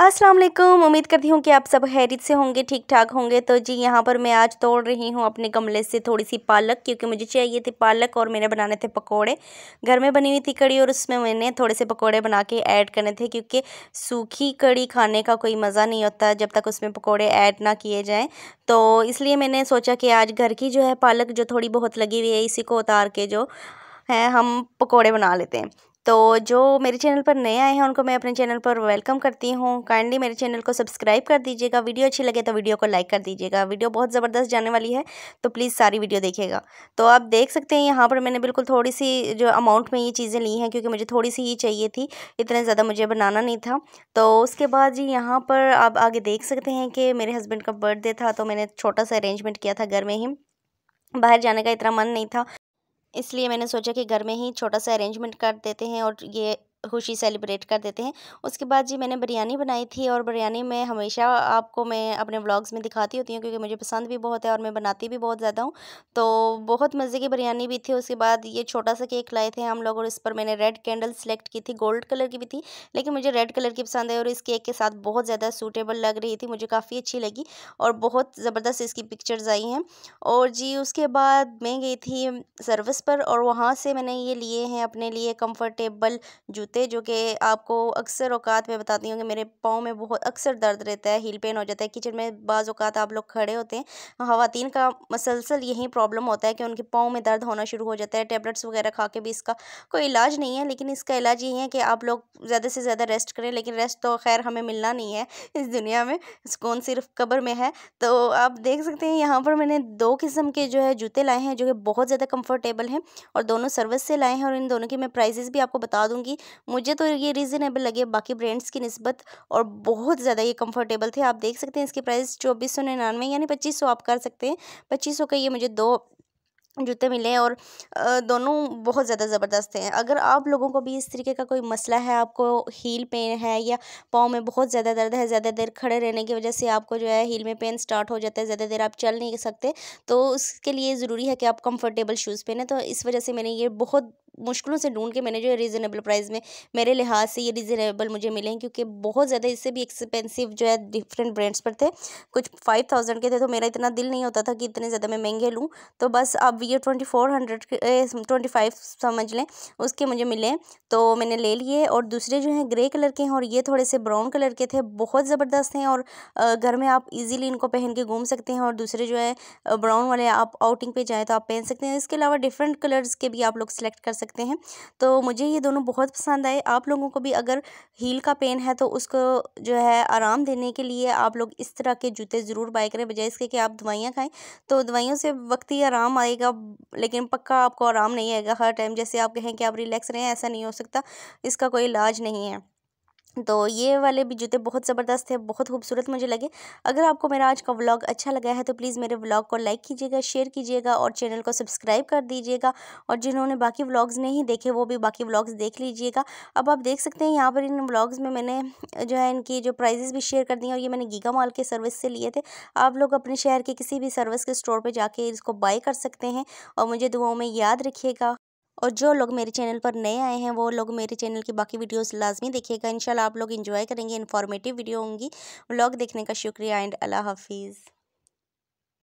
अस्सलाम वालेकुम उम्मीद करती हूँ कि आप सब हैरित से होंगे ठीक ठाक होंगे तो जी यहाँ पर मैं आज तोड़ रही हूँ अपने गमले से थोड़ी सी पालक क्योंकि मुझे चाहिए थी पालक और मैंने बनाने थे पकोड़े घर में बनी हुई थी कड़ी और उसमें मैंने थोड़े से पकोड़े बना के ऐड करने थे क्योंकि सूखी कड़ी खाने का कोई मज़ा नहीं होता जब तक उसमें पकौड़े ऐड ना किए जाएँ तो इसलिए मैंने सोचा कि आज घर की जो है पालक जो थोड़ी बहुत लगी हुई है इसी को उतार के जो है हम पकौड़े बना लेते हैं तो जो मेरे चैनल पर नए आए हैं उनको मैं अपने चैनल पर वेलकम करती हूँ काइंडली मेरे चैनल को सब्सक्राइब कर दीजिएगा वीडियो अच्छी लगे तो वीडियो को लाइक कर दीजिएगा वीडियो बहुत ज़बरदस्त जाने वाली है तो प्लीज़ सारी वीडियो देखिएगा तो आप देख सकते हैं यहाँ पर मैंने बिल्कुल थोड़ी सी जो अमाउंट में ये चीज़ें ली हैं क्योंकि मुझे थोड़ी सी ही चाहिए थी इतना ज़्यादा मुझे बनाना नहीं था तो उसके बाद जी यहाँ पर आप आगे देख सकते हैं कि मेरे हस्बैंड का बर्थडे था तो मैंने छोटा सा अरेंजमेंट किया था घर में ही बाहर जाने का इतना मन नहीं था इसलिए मैंने सोचा कि घर में ही छोटा सा अरेंजमेंट कर देते हैं और ये खुशी सेलिब्रेट कर देते हैं उसके बाद जी मैंने बिरयानी बनाई थी और बिरयानी मैं हमेशा आपको मैं अपने ब्लॉग्स में दिखाती होती हूँ क्योंकि मुझे पसंद भी बहुत है और मैं बनाती भी बहुत ज़्यादा हूँ तो बहुत मज़े की बिरयानी भी थी उसके बाद ये छोटा सा केक लाए थे हम लोग और इस पर मैंने रेड कैंडल सेलेक्ट की थी गोल्ड कलर की भी थी लेकिन मुझे रेड कलर की पसंद है और इस केक के साथ बहुत ज़्यादा सूटेबल लग रही थी मुझे काफ़ी अच्छी लगी और बहुत ज़बरदस्त इसकी पिक्चर्स आई हैं और जी उसके बाद मैं गई थी सर्विस पर और वहाँ से मैंने ये लिए हैं अपने लिए कम्फर्टेबल जूते जूते जो कि आपको अक्सर औकात में बताती हूँ कि मेरे पाँव में बहुत अक्सर दर्द रहता है हील पेन हो जाता है किचन में बाज़ अवत आप लोग खड़े होते हैं खातन का मसलसल यही प्रॉब्लम होता है कि उनके पाँव में दर्द होना शुरू हो जाता है टेबलेट्स वगैरह खा के भी इसका कोई इलाज नहीं है लेकिन इसका इलाज यही है कि आप लोग ज़्यादा से ज़्यादा रेस्ट करें लेकिन रेस्ट तो खैर हमें मिलना नहीं है इस दुनिया में सुकून सिर्फ कब्र में है तो आप देख सकते हैं यहाँ पर मैंने दो किस्म के जो है जूते लाए हैं जो कि बहुत ज़्यादा कम्फर्टेबल हैं और दोनों सर्विस से लाए हैं और इन दोनों की मैं प्राइजेज़ भी आपको बता दूँगी मुझे तो ये रीज़नेबल लगे बाकी ब्रांड्स की नस्बत और बहुत ज़्यादा ये कम्फर्टेबल थे आप देख सकते हैं इसके प्राइस चौबीस सौ निन्यानवे यानी पच्चीस सौ आप कर सकते हैं पच्चीस सौ का ये मुझे दो जूते मिले और दोनों बहुत ज़्यादा ज़बरदस्त हैं अगर आप लोगों को भी इस तरीके का कोई मसला है आपको हील पेन है या पाँव में बहुत ज़्यादा दर्द है ज़्यादा देर खड़े रहने की वजह से आपको जो है हील में पेन स्टार्ट हो जाता है ज़्यादा देर आप चल नहीं सकते तो उसके लिए ज़रूरी है कि आप कंफर्टेबल शूज़ पहने तो इस वजह से मैंने ये बहुत मुश्किलों से ढूंढ के मैंने जो है रीज़नेबल प्राइस में मेरे लिहाज से ये रीज़नेबल मुझे मिले हैं क्योंकि बहुत ज़्यादा इससे भी एक्सपेंसिव जो है डिफरेंट ब्रांड्स पर थे कुछ फाइव थाउजेंड के थे तो मेरा इतना दिल नहीं होता था कि इतने ज़्यादा मैं महंगे लूँ तो बस अब ये twenty four hundred twenty five समझ लें उसके मुझे मिले तो मैंने ले लिए और दूसरे जो हैं ग्रे कलर के हैं और ये थोड़े से ब्राउन कलर के थे बहुत ज़बरदस्त हैं और घर में आप ईज़िली इनको पहन के घूम सकते हैं और दूसरे जो है ब्राउन वाले आप आउटिंग पे जाएँ तो आप पहन सकते हैं इसके अलावा डिफरेंट कलर्स के भी आप लोग सेलेक्ट कर सकते सकते हैं तो मुझे ये दोनों बहुत पसंद आए आप लोगों को भी अगर हील का पेन है तो उसको जो है आराम देने के लिए आप लोग इस तरह के जूते ज़रूर बाय करें बजाय इसके कि आप दवाइयाँ खाएँ तो दवाइयों से वक्त ही आराम आएगा लेकिन पक्का आपको आराम नहीं आएगा हर टाइम जैसे आप कहें कि आप रिलैक्स रहें ऐसा नहीं हो सकता इसका कोई इलाज नहीं है तो ये वाले भी जूते बहुत ज़बरदस्त थे बहुत खूबसूरत मुझे लगे अगर आपको मेरा आज का व्लॉग अच्छा लगा है तो प्लीज़ मेरे व्लॉग को लाइक कीजिएगा शेयर कीजिएगा और चैनल को सब्सक्राइब कर दीजिएगा और जिन्होंने बाकी व्लॉग्स नहीं देखे वो भी बाकी व्लॉग्स देख लीजिएगा अब आप देख सकते हैं यहाँ पर इन व्लॉग्स में मैंने जो है इनकी जो प्राइजेज़ भी शेयर कर दी और ये मैंने गीगा मॉल के सर्विस से लिए थे आप लोग अपने शहर के किसी भी सर्विस के स्टोर पर जाके इसको बाई कर सकते हैं और मुझे दुआओं में याद रखिएगा और जो लोग मेरे चैनल पर नए आए हैं वो लोग मेरे चैनल की बाकी वीडियोस लाजमी देखिएगा इंशाल्लाह आप लोग इन्जॉय करेंगे इन्फॉर्मेटिव वीडियो होंगी व्लॉग देखने का शुक्रिया एंड अल्लाह हाफिज़